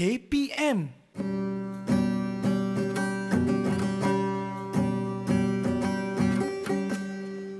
KPM.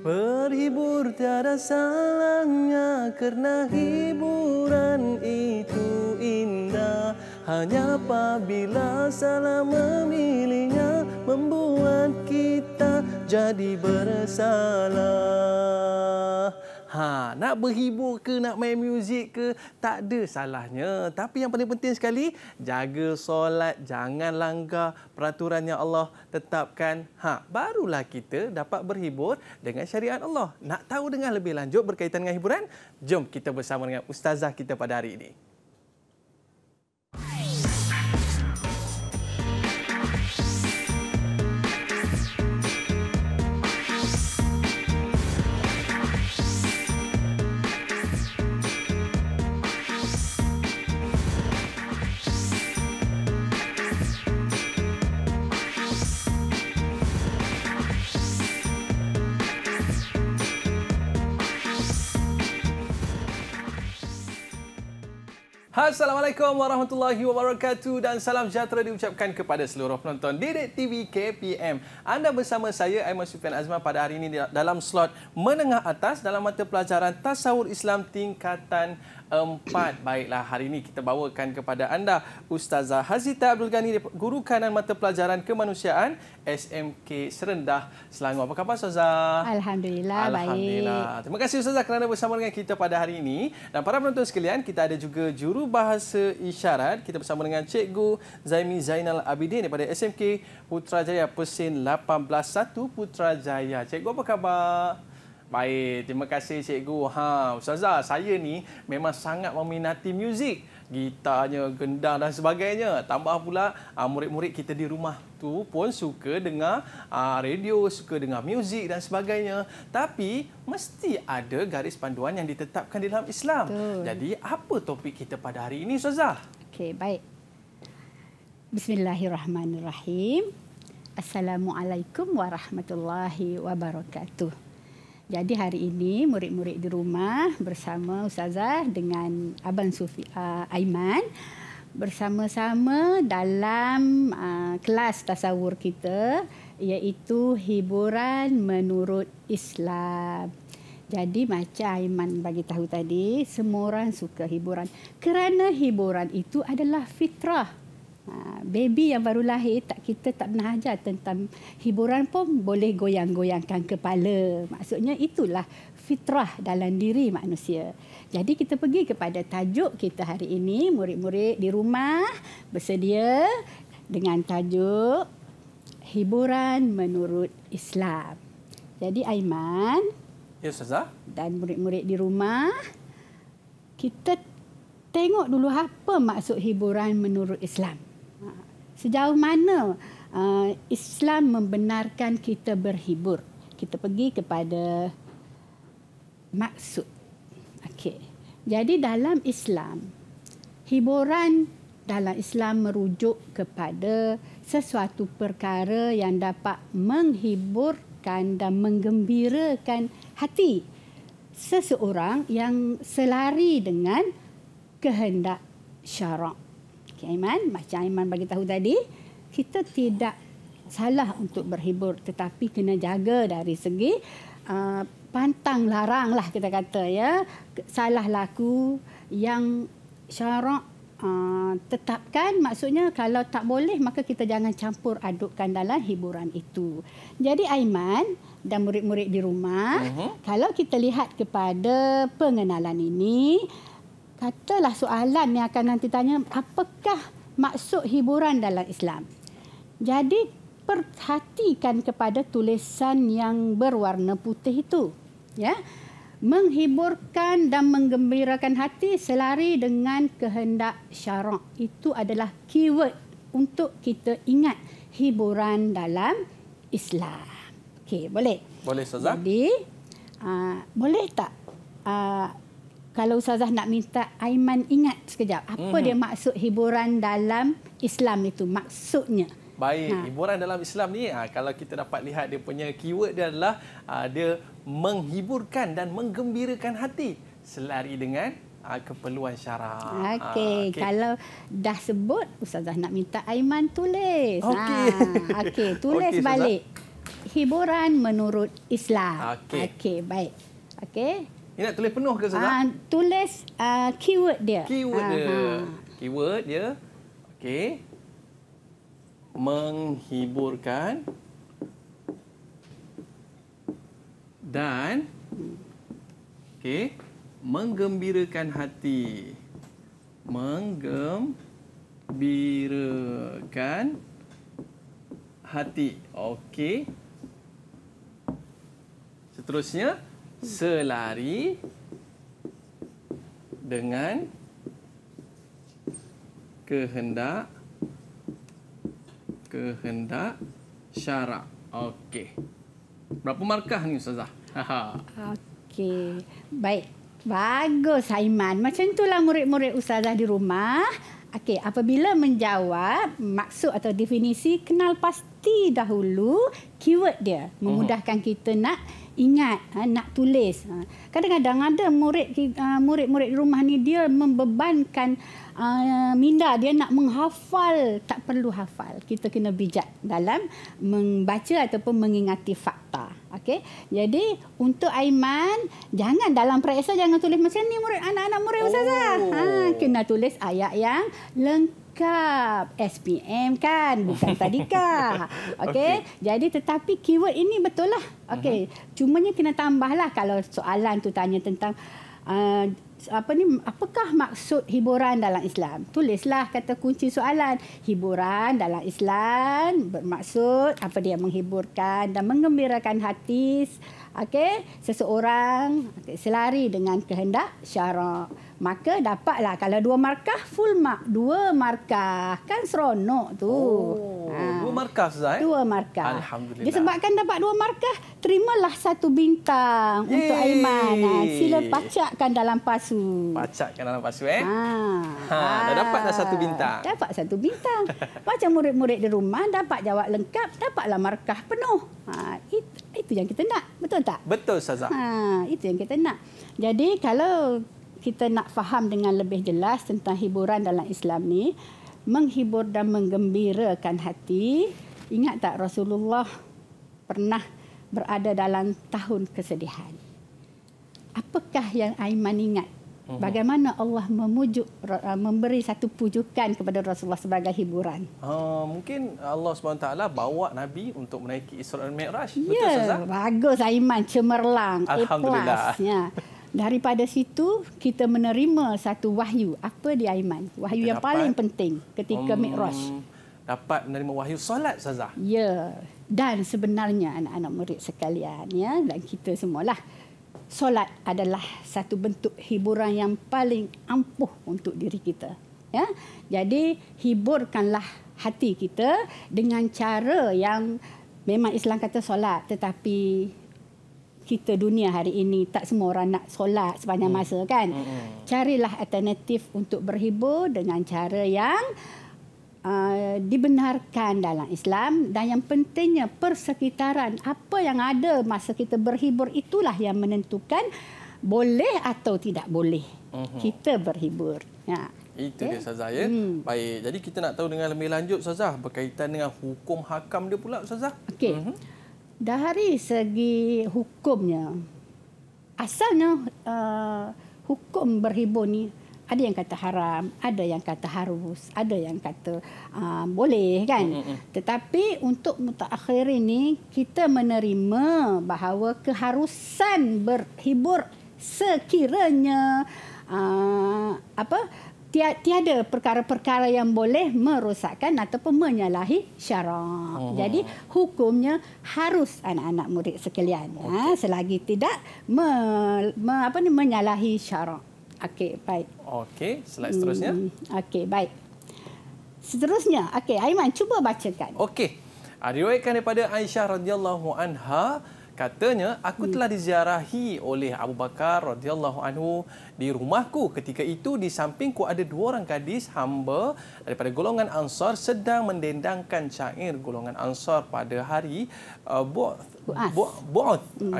Berhibur tiada salahnya kerana hiburan itu indah hanya apabila salah memilihnya membuat kita jadi bersalah. Ha, nak berhibur ke, nak main muzik ke, tak ada salahnya. Tapi yang paling penting sekali, jaga solat, jangan langgar peraturan yang Allah tetapkan. Ha, barulah kita dapat berhibur dengan syariat Allah. Nak tahu dengan lebih lanjut berkaitan dengan hiburan? Jom kita bersama dengan ustazah kita pada hari ini. Assalamualaikum warahmatullahi wabarakatuh dan salam sejahtera diucapkan kepada seluruh penonton Dedek TV KPM. Anda bersama saya Aiman Sufian Azman pada hari ini dalam slot menengah atas dalam mata pelajaran Tasawur Islam tingkatan empat. Baiklah, hari ini kita bawakan kepada anda Ustazah Hazita Abdul Ghani, Guru Kanan Mata Pelajaran Kemanusiaan SMK Serendah Selangor. Apa khabar Ustazah? Alhamdulillah, Alhamdulillah. baik. Alhamdulillah. Terima kasih Ustazah kerana bersama dengan kita pada hari ini. Dan para penonton sekalian, kita ada juga Juru Bahasa Isyarat. Kita bersama dengan Cikgu Zaimi Zainal Abidin daripada SMK Putrajaya Pesin 18.1 Putrajaya. Cikgu apa khabar? Baik, terima kasih cikgu. Ha, Ustazah, saya ni memang sangat meminati muzik. Gitarnya, gendang dan sebagainya. Tambah pula ah, murid-murid kita di rumah tu pun suka dengar ah, radio, suka dengar muzik dan sebagainya. Tapi mesti ada garis panduan yang ditetapkan dalam Islam. Betul. Jadi apa topik kita pada hari ini Ustazah? Okey, baik. Bismillahirrahmanirrahim. Assalamualaikum warahmatullahi wabarakatuh. Jadi hari ini murid-murid di rumah bersama Ustazah dengan Abang Sufi uh, Aiman bersama-sama dalam uh, kelas tasawur kita iaitu hiburan menurut Islam. Jadi macam Aiman bagi tahu tadi, semua orang suka hiburan. Kerana hiburan itu adalah fitrah Ha, baby yang baru lahir tak kita tak pernah ajar tentang hiburan pun boleh goyang-goyangkan kepala. Maksudnya itulah fitrah dalam diri manusia. Jadi kita pergi kepada tajuk kita hari ini, murid-murid di rumah bersedia dengan tajuk hiburan menurut Islam. Jadi Aiman, ya Ustazah dan murid-murid di rumah kita tengok dulu apa maksud hiburan menurut Islam sejauh mana uh, Islam membenarkan kita berhibur. Kita pergi kepada maksud. Okey. Jadi dalam Islam, hiburan dalam Islam merujuk kepada sesuatu perkara yang dapat menghiburkan dan menggembirakan hati seseorang yang selari dengan kehendak syarak. Okey Aiman, macam Aiman bagi tahu tadi, kita tidak salah untuk berhibur tetapi kena jaga dari segi uh, pantang larang lah kita kata ya. Salah laku yang syarak uh, tetapkan maksudnya kalau tak boleh maka kita jangan campur adukkan dalam hiburan itu. Jadi Aiman dan murid-murid di rumah, uh-huh. kalau kita lihat kepada pengenalan ini, katalah soalan yang akan nanti tanya apakah maksud hiburan dalam Islam. Jadi perhatikan kepada tulisan yang berwarna putih itu. Ya. Menghiburkan dan menggembirakan hati selari dengan kehendak syarak. Itu adalah keyword untuk kita ingat hiburan dalam Islam. Okey, boleh? Boleh, Ustazah. Jadi, aa, ah, boleh tak aa, ah, kalau Ustazah nak minta Aiman ingat sekejap apa mm-hmm. dia maksud hiburan dalam Islam itu maksudnya baik ha. hiburan dalam Islam ni ha, kalau kita dapat lihat dia punya keyword dia adalah ha, dia menghiburkan dan menggembirakan hati selari dengan ha, keperluan syarak. Okey, okay. kalau dah sebut ustazah nak minta Aiman tulis. Okey. Ha. Okey, tulis okay, balik. Hiburan menurut Islam. Okey, okay, baik. Okey. Ini nak tulis penuh ke Ustazah? Uh, tulis uh, keyword dia. Keyword uh, dia. Keyword dia. Okey. Menghiburkan. Dan. Okey. Menggembirakan hati. Menggembirakan hati. Okey. Seterusnya. Seterusnya selari dengan kehendak kehendak syarak. Okey. Berapa markah ni ustazah? Okey. Baik. Bagus Haiman. Macam itulah murid-murid ustazah di rumah. Okey, apabila menjawab maksud atau definisi kenal pasti mesti dahulu keyword dia memudahkan uh-huh. kita nak ingat ha, nak tulis ha. kadang-kadang ada murid ha, murid-murid di rumah ni dia membebankan minda dia nak menghafal tak perlu hafal kita kena bijak dalam membaca ataupun mengingati fakta okey jadi untuk Aiman jangan dalam periksa jangan tulis macam ni murid anak-anak murid oh. ustazah ha oh. kena tulis ayat yang lengkap Cup SPM kan bukan tadika okey okay. jadi tetapi keyword ini betul lah okey uh-huh. cumanya kena tambahlah kalau soalan tu tanya tentang uh, apa ni apakah maksud hiburan dalam Islam tulislah kata kunci soalan hiburan dalam Islam bermaksud apa dia menghiburkan dan mengembirakan hati okey seseorang okay, selari dengan kehendak syarak maka dapatlah kalau dua markah full mark dua markah kan seronok tu oh, ha. dua markah Zai. Eh? dua markah alhamdulillah disebabkan dapat dua markah terimalah satu bintang Yeay. untuk Aiman ha. sila pacakkan dalam pasu pacakkan dalam pasu eh ha, ha. ha. dah dapatlah satu bintang dapat satu bintang macam murid-murid di rumah dapat jawab lengkap dapatlah markah penuh ha itu, itu yang kita nak betul tak betul Ustazah ha itu yang kita nak jadi kalau kita nak faham dengan lebih jelas tentang hiburan dalam Islam ni menghibur dan menggembirakan hati ingat tak Rasulullah pernah berada dalam tahun kesedihan apakah yang Aiman ingat mhm. Bagaimana Allah memujuk uh, memberi satu pujukan kepada Rasulullah sebagai hiburan? Uh, mungkin Allah SWT bawa Nabi untuk menaiki Isra dan Mi'raj. Ya, yeah, bagus Aiman cemerlang. Alhamdulillah. daripada situ kita menerima satu wahyu apa dia Aiman wahyu yang dapat, paling penting ketika um, Mi'raj dapat menerima wahyu solat saja. ya dan sebenarnya anak-anak murid sekalian ya dan kita semualah solat adalah satu bentuk hiburan yang paling ampuh untuk diri kita ya jadi hiburkanlah hati kita dengan cara yang memang Islam kata solat tetapi kita dunia hari ini tak semua orang nak solat sepanjang hmm. masa kan hmm. carilah alternatif untuk berhibur dengan cara yang uh, dibenarkan dalam Islam dan yang pentingnya persekitaran apa yang ada masa kita berhibur itulah yang menentukan boleh atau tidak boleh hmm. kita berhibur ya itu okay. dia Ustazah ya. Hmm. Baik. Jadi kita nak tahu dengan lebih lanjut Ustazah berkaitan dengan hukum hakam dia pula Ustazah. Okey. Uh-huh dari segi hukumnya asalnya uh, hukum berhibur ni ada yang kata haram, ada yang kata harus, ada yang kata uh, boleh kan. Mm, mm, mm. Tetapi untuk mutakhir ini kita menerima bahawa keharusan berhibur sekiranya uh, apa uh, tiada perkara-perkara yang boleh merosakkan ataupun menyalahi syarak. Oh. Jadi hukumnya harus anak-anak murid sekalian okay. ha, selagi tidak me, me, apa ni, menyalahi syarak. Okey, baik. Okey, slide seterusnya. Hmm, Okey, baik. Seterusnya, Okey, Aiman cuba bacakan. Okey. Ah, riwayatkan daripada Aisyah radhiyallahu anha Katanya, aku hmm. telah diziarahi oleh Abu Bakar radhiyallahu anhu di rumahku. Ketika itu, di sampingku ada dua orang gadis hamba daripada golongan Ansar sedang mendendangkan cair golongan Ansar pada hari uh, Bu'ath. Bu Bu mm.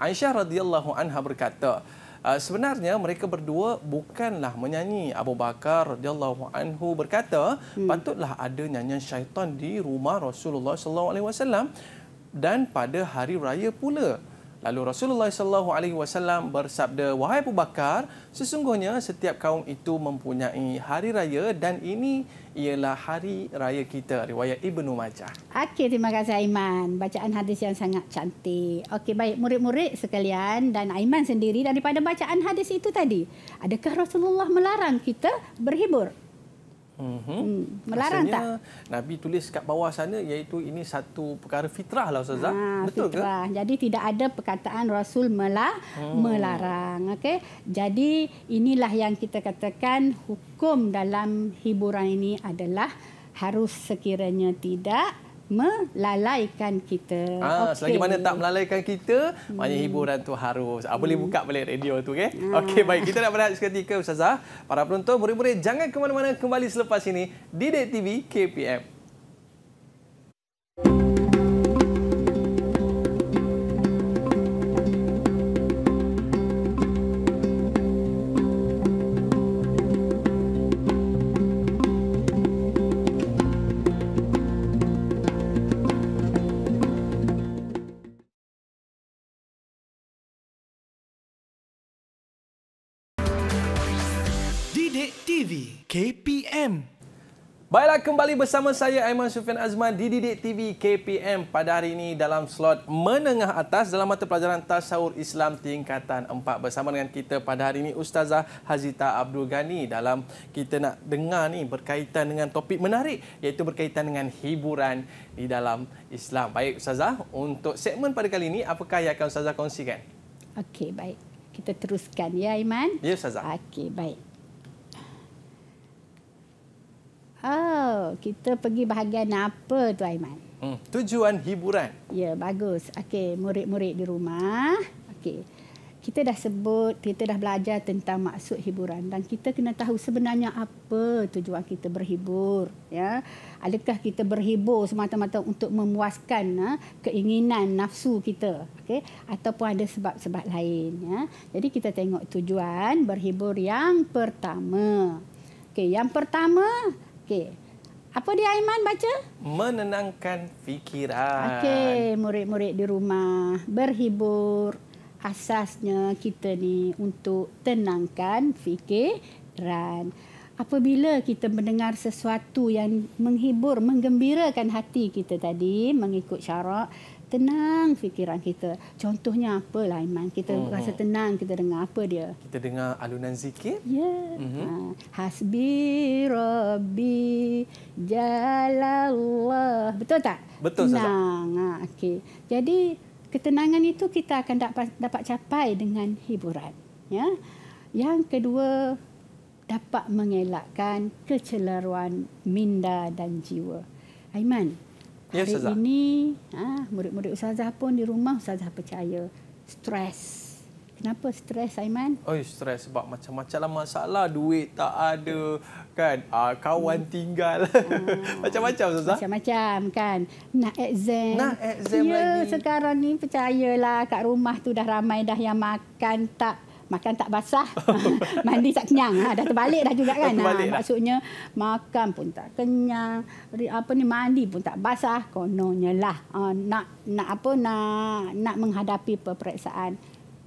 Aisyah radhiyallahu anha berkata, uh, Sebenarnya mereka berdua bukanlah menyanyi. Abu Bakar radhiyallahu anhu berkata, hmm. patutlah ada nyanyian syaitan di rumah Rasulullah sallallahu alaihi wasallam dan pada hari raya pula. Lalu Rasulullah sallallahu alaihi wasallam bersabda, "Wahai Abu Bakar, sesungguhnya setiap kaum itu mempunyai hari raya dan ini ialah hari raya kita." Riwayat Ibnu Majah. Okey, terima kasih Aiman. Bacaan hadis yang sangat cantik. Okey, baik murid-murid sekalian dan Aiman sendiri daripada bacaan hadis itu tadi, adakah Rasulullah melarang kita berhibur? Mm-hmm. hmm Melarang Maksudnya, tak? Nabi tulis kat bawah sana iaitu ini satu perkara fitrah lah Ustazah. Ha, Betul fitrah. ke? Jadi tidak ada perkataan Rasul melah, hmm. melarang. Okay? Jadi inilah yang kita katakan hukum dalam hiburan ini adalah harus sekiranya tidak melalaikan kita. Ah, okay. selagi mana tak melalaikan kita, hmm. maknanya hiburan tu harus. Ah, boleh hmm. buka balik radio tu, okey? Hmm. Okey, baik. Kita nak berehat seketika Ustazah. Para penonton, murid-murid jangan ke mana-mana kembali selepas ini di DTV KPM. Baiklah, kembali bersama saya Aiman Sufian Azman di Didik TV KPM pada hari ini dalam slot menengah atas dalam mata pelajaran Tasawur Islam Tingkatan 4. Bersama dengan kita pada hari ini Ustazah Hazita Abdul Ghani dalam kita nak dengar ni berkaitan dengan topik menarik iaitu berkaitan dengan hiburan di dalam Islam. Baik Ustazah, untuk segmen pada kali ini apakah yang akan Ustazah kongsikan? Okey, baik. Kita teruskan ya Aiman. Ya Ustazah. Okey, baik. Oh, kita pergi bahagian apa tu Aiman? Hmm, tujuan hiburan. Ya, bagus. Okey, murid-murid di rumah. Okey. Kita dah sebut, kita dah belajar tentang maksud hiburan dan kita kena tahu sebenarnya apa tujuan kita berhibur, ya. Adakah kita berhibur semata-mata untuk memuaskan ha, keinginan nafsu kita, okey, ataupun ada sebab-sebab lain, ya. Jadi kita tengok tujuan berhibur yang pertama. Okey, yang pertama Okey. Apa dia Aiman baca? Menenangkan fikiran. Okey, murid-murid di rumah berhibur. Asasnya kita ni untuk tenangkan fikiran. Apabila kita mendengar sesuatu yang menghibur, menggembirakan hati kita tadi mengikut syarak, tenang fikiran kita. Contohnya apa lah Iman? Kita hmm. rasa hmm. tenang kita dengar apa dia? Kita dengar alunan zikir. Ya. Mm-hmm. Ha. Hasbi Rabbi Jalallah. Betul tak? Betul tenang. Ha. Okay. Jadi ketenangan itu kita akan dapat, dapat capai dengan hiburan. Ya. Yang kedua dapat mengelakkan keceleruan minda dan jiwa. Aiman, Ya, hari Ustazah. ini ah, murid-murid Ustazah pun di rumah Ustazah percaya stres. Kenapa stres Aiman? Oh, stres sebab macam-macam lah masalah, duit tak ada, kan? Ah, kawan hmm. tinggal. Hmm. macam-macam Ustazah. Macam-macam kan. Nak exam. Nak exam ya, lagi. Ya, sekarang ni percayalah kat rumah tu dah ramai dah yang makan tak makan tak basah, mandi tak kenyang. Ha, dah terbalik dah juga kan. Ha, maksudnya makan pun tak kenyang, apa ni mandi pun tak basah kononnya lah. Ha, nak nak apa nak nak menghadapi peperiksaan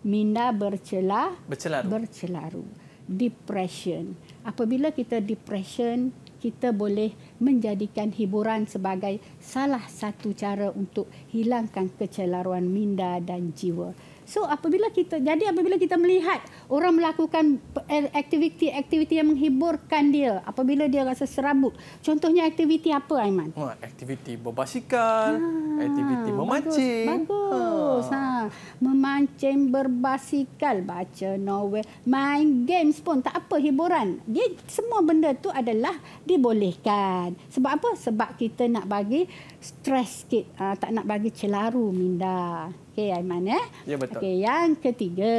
minda bercelah bercelaru. bercelaru. Depression. Apabila kita depression, kita boleh menjadikan hiburan sebagai salah satu cara untuk hilangkan kecelaruan minda dan jiwa. So apabila kita jadi apabila kita melihat orang melakukan aktiviti-aktiviti eh, yang menghiburkan dia apabila dia rasa serabut. Contohnya aktiviti apa Aiman? Ha, aktiviti berbasikal, ha, aktiviti memancing. Bagus. bagus. Ha. ha. Memancing berbasikal, baca novel, main games pun tak apa hiburan. Dia semua benda tu adalah dibolehkan. Sebab apa? Sebab kita nak bagi stres sikit, ha, tak nak bagi celaru minda. Okey, Aiman ya. Ya betul. Okey, yang ketiga.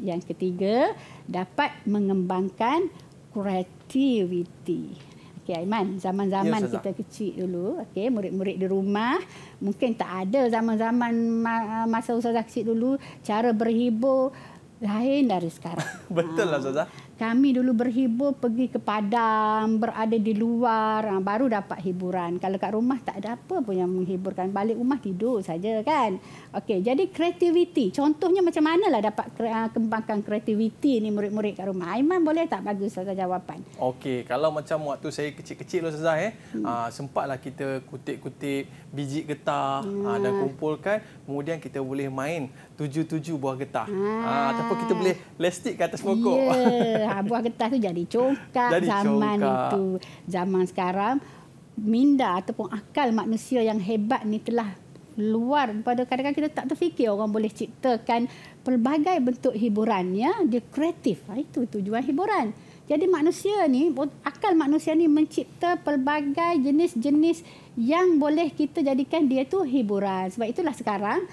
Yang ketiga dapat mengembangkan kreativiti. Okey, Aiman, zaman-zaman ya, kita kecil dulu, okey, murid-murid di rumah mungkin tak ada zaman-zaman masa usaha kecil dulu cara berhibur lain dari sekarang. betul lah ha. Ustazah kami dulu berhibur pergi ke padang, berada di luar, ah, baru dapat hiburan. Kalau kat rumah tak ada apa pun yang menghiburkan. Balik rumah tidur saja kan. Okey, jadi kreativiti. Contohnya macam manalah dapat ah, kembangkan kreativiti ni murid-murid kat rumah. Aiman boleh tak bagi satu jawapan? Okey, kalau macam waktu saya kecil-kecil lah Ustazah eh, hmm. aa, ah, sempatlah kita kutip-kutip biji getah hmm. aa, ya. dan kumpulkan. Kemudian kita boleh main tujuh-tujuh buah getah. Hmm. ataupun kita boleh lestik ke atas pokok. Yeah. buah kertas tu jadi congkak zaman congkak. itu. Zaman sekarang minda ataupun akal manusia yang hebat ni telah luar pada kadang-kadang kita tak terfikir orang boleh ciptakan pelbagai bentuk hiburannya dia kreatif ha, itu tujuan hiburan jadi manusia ni akal manusia ni mencipta pelbagai jenis-jenis yang boleh kita jadikan dia tu hiburan sebab itulah sekarang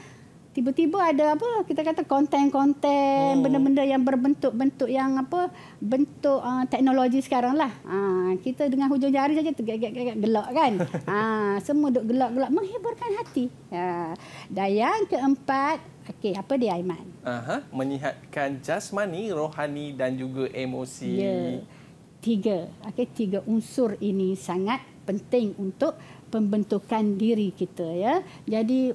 tiba-tiba ada apa kita kata konten-konten oh. Hmm. benda-benda yang berbentuk-bentuk yang apa bentuk uh, teknologi sekarang lah ha, kita dengan hujung jari saja tu gagak gelak kan ha, semua duk gelak-gelak menghiburkan hati ha. dan yang keempat Okey, apa dia Aiman? Aha, menyihatkan jasmani, rohani dan juga emosi. Ya. Tiga. Okey, tiga unsur ini sangat penting untuk pembentukan diri kita ya. Jadi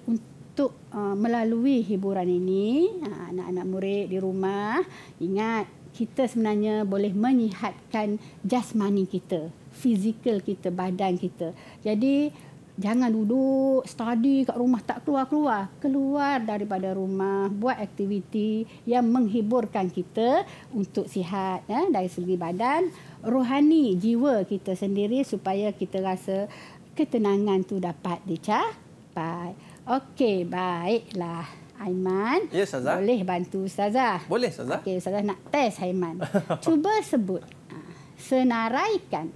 untuk uh, melalui hiburan ini uh, anak-anak murid di rumah ingat kita sebenarnya boleh menyihatkan jasmani kita fizikal kita badan kita jadi jangan duduk study kat rumah tak keluar-keluar keluar daripada rumah buat aktiviti yang menghiburkan kita untuk sihat ya dari segi badan rohani jiwa kita sendiri supaya kita rasa ketenangan tu dapat dicapai. Bye. Okey, baiklah. Aiman, ya, boleh bantu Ustazah? Boleh, Ustazah. Okey, Ustazah nak test Aiman. Cuba sebut. Ha, senaraikan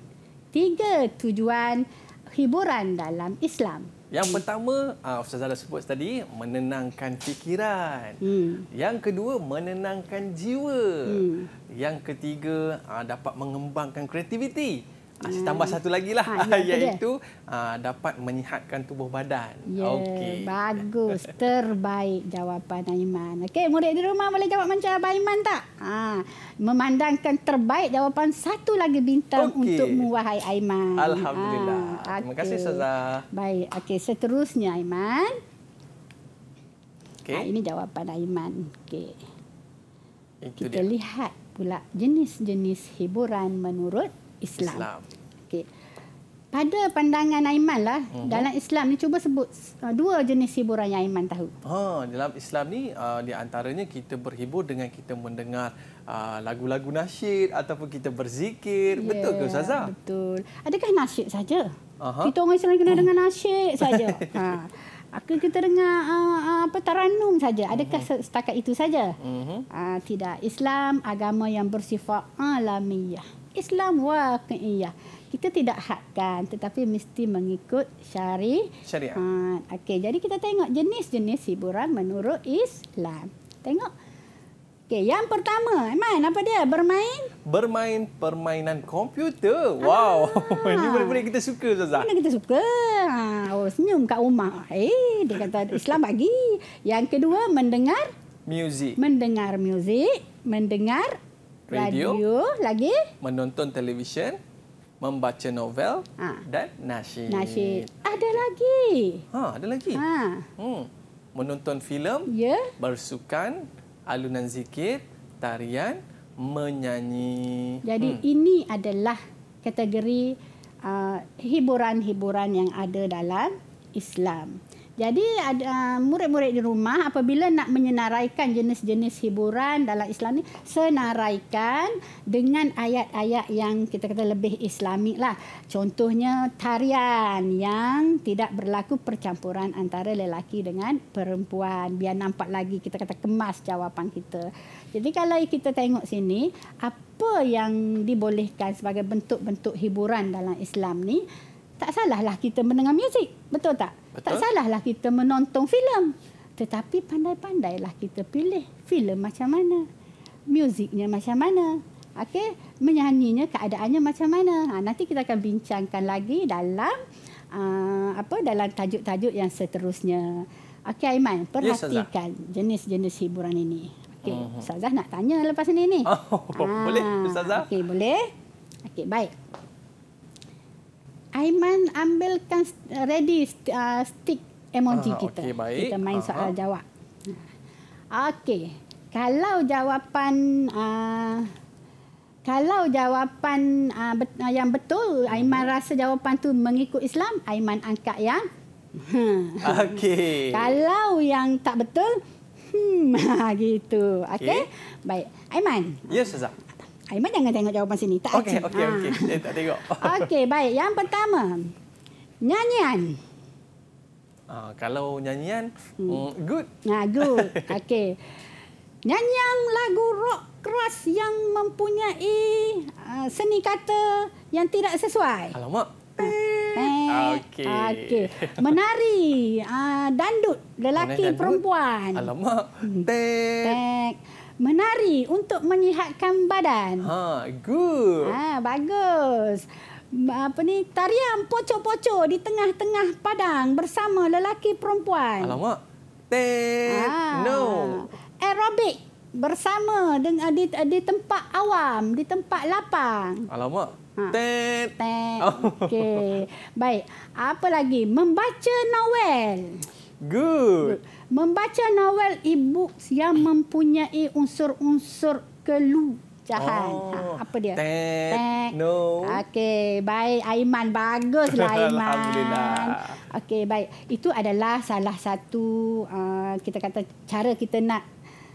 tiga tujuan hiburan dalam Islam. Yang pertama, ah, Ustazah dah sebut tadi, menenangkan fikiran. Hmm. Yang kedua, menenangkan jiwa. Hmm. Yang ketiga, ah, dapat mengembangkan kreativiti. Asyik yeah. tambah satu lagi lah, ha, iaitu uh, dapat menyihatkan tubuh badan. Yeah, okay. Bagus, terbaik jawapan Aiman. Okey, murid di rumah boleh jawab macam Abang Aiman tak? Ha, memandangkan terbaik jawapan satu lagi bintang okay. untukmu, wahai Aiman. Alhamdulillah. Ha, Terima kasih, saza. Baik, okey. Seterusnya, Aiman. Okay. Ha, ini jawapan Aiman. Okey. Kita lihat pula jenis-jenis hiburan menurut Islam. Islam. Okey. Pada pandangan Aiman lah, uh mhm. -huh. dalam Islam ni cuba sebut uh, dua jenis hiburan yang Aiman tahu. Ha, dalam Islam ni uh, di antaranya kita berhibur dengan kita mendengar uh, lagu-lagu uh, nasyid ataupun kita berzikir. Yeah, betul ke Ustazah? Betul. Adakah nasyid saja? Uh -huh. Kita orang Islam kena uh. dengar nasyid saja. ha. Akan kita dengar uh, apa taranum saja. Adakah uh mhm. -huh. setakat itu saja? Uh -huh. uh, tidak. Islam agama yang bersifat alamiah. Islam waqi'iyah. Kita tidak hadkan tetapi mesti mengikut syari syariat. Ha, okey, jadi kita tengok jenis-jenis hiburan menurut Islam. Tengok. Okey, yang pertama, Iman, apa dia? Bermain? Bermain permainan komputer. Wow, ah. ini boleh-boleh kita suka, Zazah. Mana kita suka? Ha, oh, senyum kat rumah. Eh, dia kata Islam bagi. Yang kedua, mendengar? Music. Mendengar muzik. Mendengar radio, radio lagi menonton televisyen membaca novel ha. dan nasyid. nasyid ada lagi ha ada lagi ha. hmm menonton filem yeah. bersukan alunan zikir tarian menyanyi jadi hmm. ini adalah kategori uh, hiburan-hiburan uh, yang ada dalam Islam. Jadi ada uh, murid-murid di rumah apabila nak menyenaraikan jenis-jenis hiburan dalam Islam ni senaraikan dengan ayat-ayat yang kita kata lebih Islamik lah. Contohnya tarian yang tidak berlaku percampuran antara lelaki dengan perempuan. Biar nampak lagi kita kata kemas jawapan kita. Jadi kalau kita tengok sini apa yang dibolehkan sebagai bentuk-bentuk hiburan dalam Islam ni tak salahlah kita mendengar muzik. Betul tak? Betul. Tak salahlah kita menonton filem. Tetapi pandai-pandailah kita pilih filem macam mana. Muziknya macam mana. okay menyanyinya keadaannya macam mana. Ha, nanti kita akan bincangkan lagi dalam uh, apa dalam tajuk-tajuk yang seterusnya. Okey Aiman, perhatikan yes, jenis-jenis hiburan ini. Okey, uh Ustazah nak tanya lepas ini ni. Oh, ha. Boleh ah, Ustazah? Okey, boleh. Okey, baik. Aiman ambilkan ready uh, stick emoji uh, kita. Okay, Kita main soal uh-huh. jawab. Okey. Kalau jawapan uh, kalau jawapan uh, bet- uh, yang betul, uh-huh. Aiman mhm. rasa jawapan tu mengikut Islam, Aiman angkat ya. Okey. kalau yang tak betul, hmm gitu. Okey. Okay. Baik. Aiman. Ya, yes, Ustazah. Aiman jangan tengok jawapan sini. Tak okey, okey, okey. Saya ah. tak tengok. okey, baik. Yang pertama, nyanyian. Uh, kalau nyanyian, hmm. Mm, good. Nah, good. Okey. Nyanyian lagu rock keras yang mempunyai uh, seni kata yang tidak sesuai. Alamak. Eh. Okey. Okey. Menari, uh, dandut, lelaki dandut. perempuan. Alamak. Hmm. Tek. Tek menari untuk menyihatkan badan. Ha, good. Ha, bagus. Apa ni? Tarian poco-poco di tengah-tengah padang bersama lelaki perempuan. Alamak. Ha. No. Aerobik bersama dengan di, di tempat awam, di tempat lapang. Alamak. Ha. Okey. Baik. Apa lagi? Membaca novel. Good. Membaca novel e yang mempunyai unsur-unsur keluhan. Oh, ha, apa dia? Tek. No. Okey, baik Aiman baguslah Aiman. Alhamdulillah. Okey, baik. Itu adalah salah satu uh, kita kata cara kita nak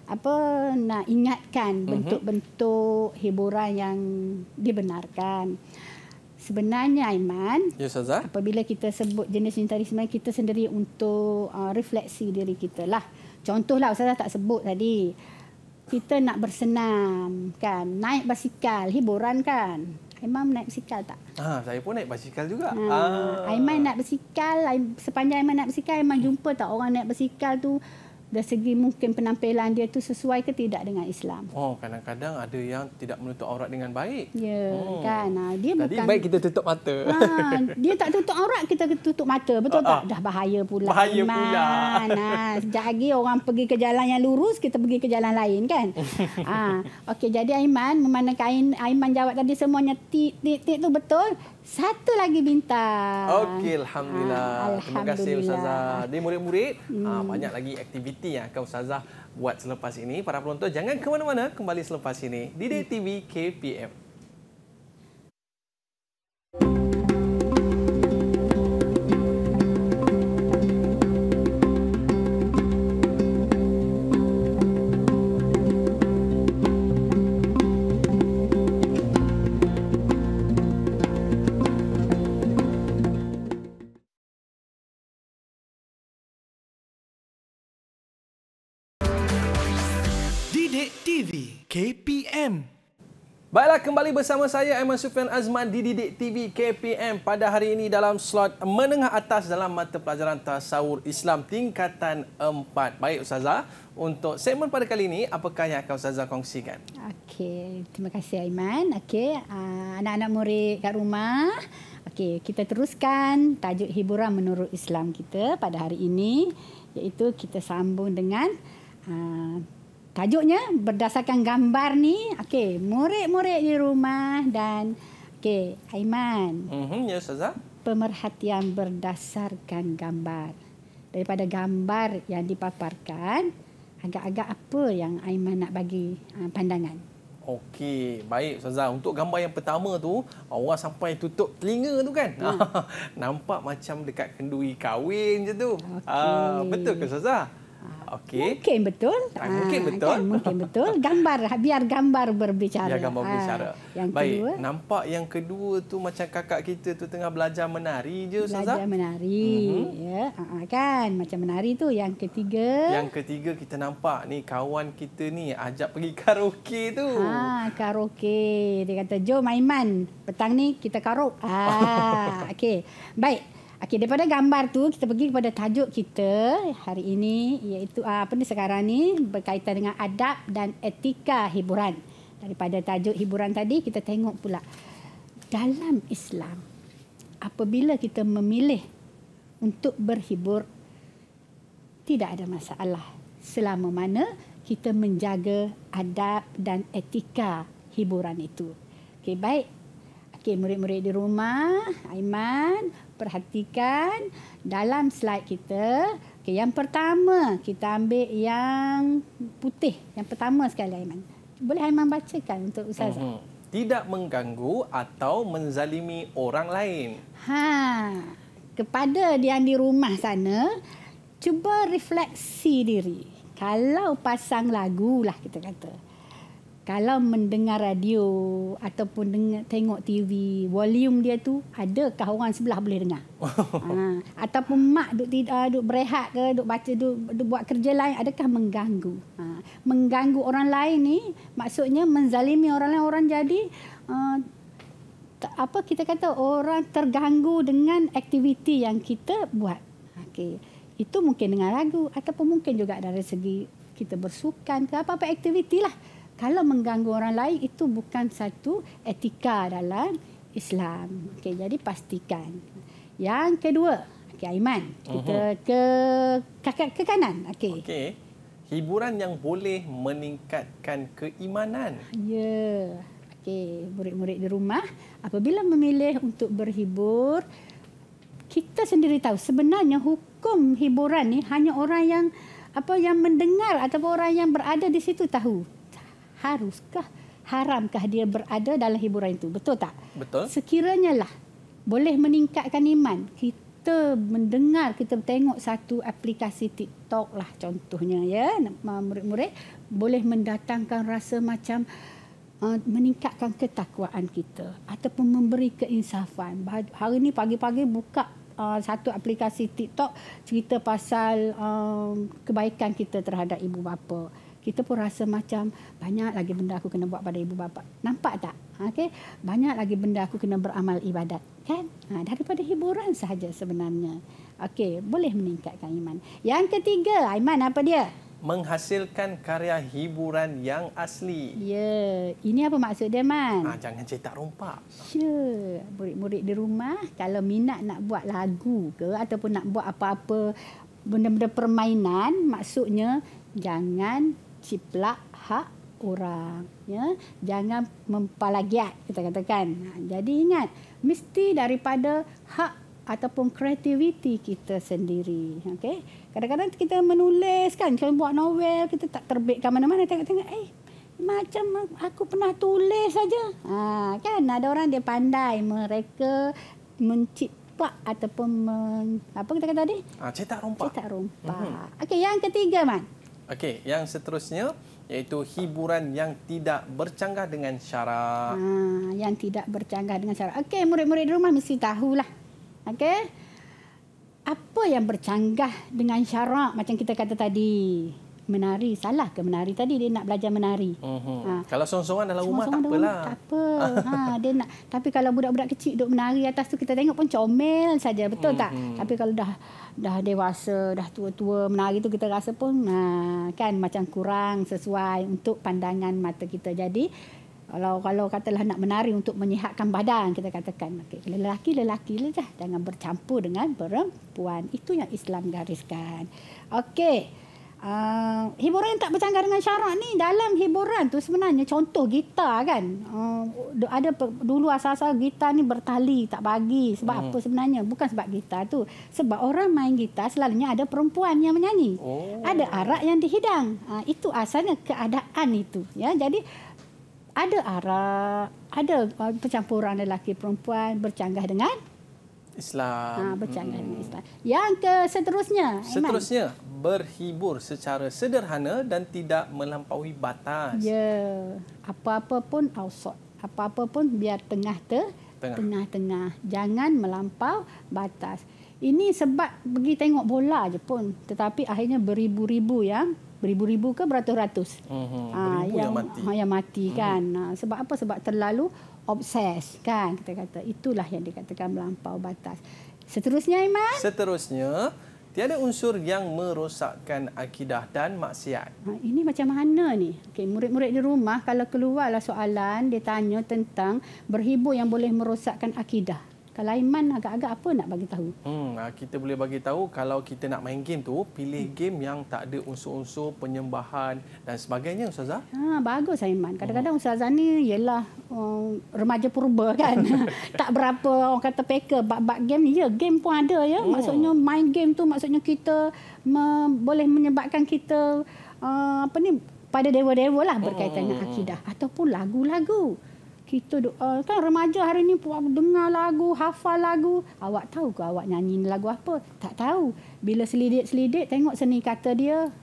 apa nak ingatkan mhm. bentuk-bentuk hiburan yang dibenarkan sebenarnya Aiman ya Ustazah apabila kita sebut jenis mencintai sebenarnya kita sendiri untuk uh, refleksi diri kita lah contohlah Ustazah tak sebut tadi kita nak bersenam kan naik basikal hiburan kan Aiman naik basikal tak? Ha, saya pun naik basikal juga. Ha. Ah. Aiman nak basikal, sepanjang Aiman nak basikal, Aiman jumpa tak orang naik basikal tu dari segi mungkin penampilan dia tu sesuai ke tidak dengan Islam. Oh, kadang-kadang ada yang tidak menutup aurat dengan baik. Ya, oh. kan. Ha, dia Tadi bukan baik kita tutup mata. Ha, dia tak tutup aurat, kita tutup mata. Betul uh, tak? Uh, Dah bahaya pula. Bahaya iman. pula. Ha, sejak lagi orang pergi ke jalan yang lurus, kita pergi ke jalan lain, kan? Ha, Okey, jadi Aiman, memandangkan Aiman jawab tadi semuanya titik-titik tu betul, satu lagi bintang. Okey, alhamdulillah. alhamdulillah. Terima kasih ustazah. Di murid-murid, ah, hmm. banyak lagi aktiviti yang akan ustazah buat selepas ini. Para penonton jangan ke mana-mana, kembali selepas ini di DTV KPM. Hmm. KPM. Baiklah kembali bersama saya Aiman Sufian Azman di Didik TV KPM pada hari ini dalam slot menengah atas dalam mata pelajaran tasawur Islam tingkatan 4. Baik ustazah, untuk segmen pada kali ini apakah yang akan ustazah kongsikan? Okey, terima kasih Aiman. Okey, ah, anak-anak murid kat rumah. Okey, kita teruskan tajuk hiburan menurut Islam kita pada hari ini iaitu kita sambung dengan ah, Tajuknya berdasarkan gambar ni, okey, murid-murid di rumah dan okey, Aiman. Mhm, ya Ustazah. Pemerhatian berdasarkan gambar. Daripada gambar yang dipaparkan, agak-agak apa yang Aiman nak bagi ah, pandangan? Okey, baik Ustazah. Untuk gambar yang pertama tu, orang sampai tutup telinga tu kan. Hmm. Nampak macam dekat kenduri kahwin je tu. Okay. Uh, ah, betul ke Ustazah? Ah. Okay. Mungkin betul. Ah, mungkin ah, betul. Kan, mungkin betul. Gambar, biar gambar berbicara. Biar gambar berbicara. Ah, yang Baik, kedua. nampak yang kedua tu macam kakak kita tu tengah belajar menari je, Ustazah. Belajar Sazah. menari. Mm-hmm. Ya, ah, ah, kan. Macam menari tu. Yang ketiga. Yang ketiga kita nampak ni kawan kita ni ajak pergi karaoke tu. Ah, karaoke. Dia kata, jom Aiman, petang ni kita karaoke. Ah, okey, Baik. Okey, daripada gambar tu kita pergi kepada tajuk kita hari ini iaitu ah, apa ni sekarang ni berkaitan dengan adab dan etika hiburan. Daripada tajuk hiburan tadi kita tengok pula dalam Islam apabila kita memilih untuk berhibur tidak ada masalah selama mana kita menjaga adab dan etika hiburan itu. Okey, baik. Okey, murid-murid di rumah, Aiman, perhatikan dalam slide kita. Okay, yang pertama kita ambil yang putih. Yang pertama sekali Aiman. Boleh Aiman bacakan untuk ustazah? Uh hmm, -huh. Hmm. Tidak mengganggu atau menzalimi orang lain. Ha. Kepada dia yang di rumah sana, cuba refleksi diri. Kalau pasang lagu lah kita kata kalau mendengar radio ataupun dengar, tengok TV, volume dia tu adakah orang sebelah boleh dengar? ha, ataupun mak duk tidak ah, duk berehat ke, duk baca duk, duk buat kerja lain adakah mengganggu? Ha, mengganggu orang lain ni maksudnya menzalimi orang lain orang jadi uh, apa kita kata orang terganggu dengan aktiviti yang kita buat. Okey. Itu mungkin dengan lagu ataupun mungkin juga dari segi kita bersukan ke apa-apa aktiviti lah kalau mengganggu orang lain itu bukan satu etika dalam Islam. Okey, jadi pastikan. Yang kedua, okay, Aiman, kita mhm. ke kakak ke kanan. Okey. Okey. Hiburan yang boleh meningkatkan keimanan. Ya. Okey, murid-murid di rumah, apabila memilih untuk berhibur, kita sendiri tahu sebenarnya hukum hiburan ni hanya orang yang apa yang mendengar ataupun orang yang berada di situ tahu haruskah haramkah dia berada dalam hiburan itu betul tak betul sekiranya lah boleh meningkatkan iman kita mendengar kita tengok satu aplikasi TikTok lah contohnya ya murid-murid boleh mendatangkan rasa macam uh, meningkatkan ketakwaan kita ataupun memberi keinsafan hari ini pagi-pagi buka Uh, satu aplikasi TikTok cerita pasal um, kebaikan kita terhadap ibu bapa kita pun rasa macam banyak lagi benda aku kena buat pada ibu bapa. Nampak tak? Ha, okey. Banyak lagi benda aku kena beramal ibadat, kan? Ha, daripada hiburan sahaja sebenarnya. Okey, boleh meningkatkan iman. Yang ketiga, iman apa dia? menghasilkan karya hiburan yang asli. Ya, ini apa maksud dia, Man? Ah, jangan cetak rompak. Ya, murid-murid di rumah kalau minat nak buat lagu ke ataupun nak buat apa-apa benda-benda permainan, maksudnya jangan ciplak hak orang ya jangan mempalagiat kita katakan ha, jadi ingat mesti daripada hak ataupun kreativiti kita sendiri okey kadang-kadang kita menulis kan kalau buat novel kita tak terbitkan mana-mana tengok-tengok eh macam aku pernah tulis saja ha, kan ada orang dia pandai mereka mencipta ataupun men, apa kita kata tadi ha, cetak rompak cetak rompak mm-hmm. okey yang ketiga man Okey, yang seterusnya iaitu hiburan yang tidak bercanggah dengan syarak. Ha, yang tidak bercanggah dengan syarak. Okey, murid-murid di rumah mesti tahulah. Okey. Apa yang bercanggah dengan syarak macam kita kata tadi? menari salah ke menari tadi dia nak belajar menari. Mm-hmm. Ha. Kalau seorang-seorang dalam rumah tak apalah. tak apa. ha dia nak tapi kalau budak-budak kecil duk menari atas tu kita tengok pun comel saja betul mm-hmm. tak? Mhm. Tapi kalau dah dah dewasa, dah tua-tua menari tu kita rasa pun ha kan macam kurang sesuai untuk pandangan mata kita. Jadi kalau kalau katalah nak menari untuk menyihatkan badan kita katakan okay, lelaki lelaki lah jangan bercampur dengan perempuan itu yang Islam gariskan. Okey uh, hiburan yang tak bercanggah dengan syarak ni dalam hiburan tu sebenarnya contoh gitar kan uh, ada dulu asal-asal gitar ni bertali tak bagi sebab hmm. apa sebenarnya bukan sebab gitar tu sebab orang main gitar selalunya ada perempuan yang menyanyi oh. ada arak yang dihidang uh, itu asalnya keadaan itu ya jadi ada arak ada uh, percampuran lelaki perempuan bercanggah dengan Islam. Ha, bercanggah hmm. dengan Islam. Yang ke seterusnya. Seterusnya berhibur secara sederhana dan tidak melampaui batas. Ya. Apa-apa pun ausot. Apa-apa pun biar tengah ter tengah. tengah-tengah. Jangan melampau batas. Ini sebab pergi tengok bola je pun. Tetapi akhirnya beribu-ribu yang Beribu-ribu ke beratus-ratus? Mm-hmm. Ha, Beribu yang, yang mati. Ah, yang mati mm-hmm. kan. Ha, sebab apa? Sebab terlalu obses kan kita kata. Itulah yang dikatakan melampau batas. Seterusnya Iman? Seterusnya tiada unsur yang merosakkan akidah dan maksiat. Ha, ini macam mana ni? Okey, murid-murid di rumah kalau keluarlah soalan dia tanya tentang berhibur yang boleh merosakkan akidah kalau Aiman agak-agak apa nak bagi tahu? Hmm, ah, kita boleh bagi tahu kalau kita nak main game tu pilih hmm. game yang tak ada unsur-unsur penyembahan dan sebagainya ustazah. Ha bagus Aiman. Hmm. Kadang-kadang hmm. ustazah ni ialah um, remaja purba kan. tak berapa orang kata peker bab-bab game ni. Ya game pun ada ya. Hmm. Maksudnya main game tu maksudnya kita me- boleh menyebabkan kita uh, apa ni pada dewa-dewa lah berkaitan hmm, dengan hmm, akidah ataupun lagu-lagu kita doa uh, kan remaja hari ni puak dengar lagu hafal lagu awak tahu ke awak nyanyi lagu apa tak tahu bila selidik-selidik tengok seni kata dia